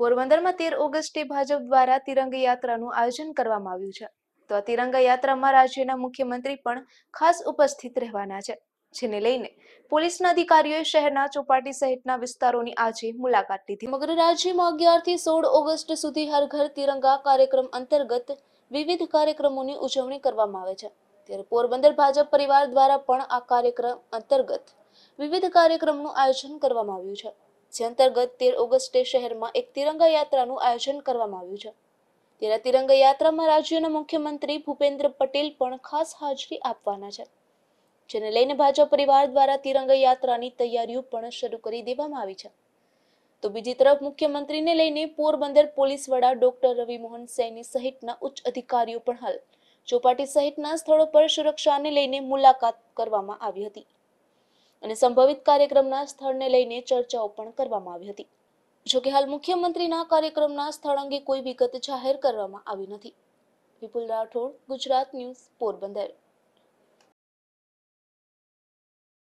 પોરબંદરમાં તેર ઓગસ્ટે ભાજપ દ્વારા તિરંગા યાત્રાનું આયોજન કરવામાં આવ્યું છે તો આ તિરંગા યાત્રામાં રાજ્યના મુખ્યમંત્રી પણ ખાસ ઉપસ્થિત રહેવાના છે જેને લઈને પોલીસના અધિકારીઓએ શહેરના ચોપાટી સહિતના વિસ્તારોની આજે મુલાકાત લીધી સમગ્ર રાજ્યમાં અગિયારથી સોળ ઓગસ્ટ સુધી હર ઘર તિરંગા કાર્યક્રમ અંતર્ગત વિવિધ કાર્યક્રમોની ઉજવણી કરવામાં આવે છે ત્યારે પોરબંદર ભાજપ પરિવાર દ્વારા પણ આ કાર્યક્રમ અંતર્ગત વિવિધ કાર્યક્રમનું આયોજન કરવામાં આવ્યું છે જે અંતર્ગત તેર ઓગસ્ટે શહેરમાં એક તિરંગા યાત્રાનું આયોજન કરવામાં આવ્યું છે તેના તિરંગા યાત્રામાં રાજ્યના મુખ્યમંત્રી ભૂપેન્દ્ર પટેલ પણ ખાસ હાજરી આપવાના છે જેને લઈને ભાજપ પરિવાર દ્વારા તિરંગા યાત્રાની તૈયારીઓ પણ શરૂ કરી દેવામાં આવી છે તો બીજી તરફ મુખ્યમંત્રીને લઈને પોરબંદર પોલીસ વડા ડોક્ટર રવિ મોહન સૈની સહિતના ઉચ્ચ અધિકારીઓ પણ હાલ ચોપાટી સહિતના સ્થળો પર સુરક્ષાને લઈને મુલાકાત કરવામાં આવી હતી અને સંભવિત કાર્યક્રમના સ્થળને લઈને ચર્ચાઓ પણ કરવામાં આવી હતી જોકે હાલ મુખ્યમંત્રીના કાર્યક્રમના સ્થળ અંગે કોઈ વિગત જાહેર કરવામાં આવી નથી વિપુલ રાઠોડ ગુજરાત ન્યૂઝ પોરબંદર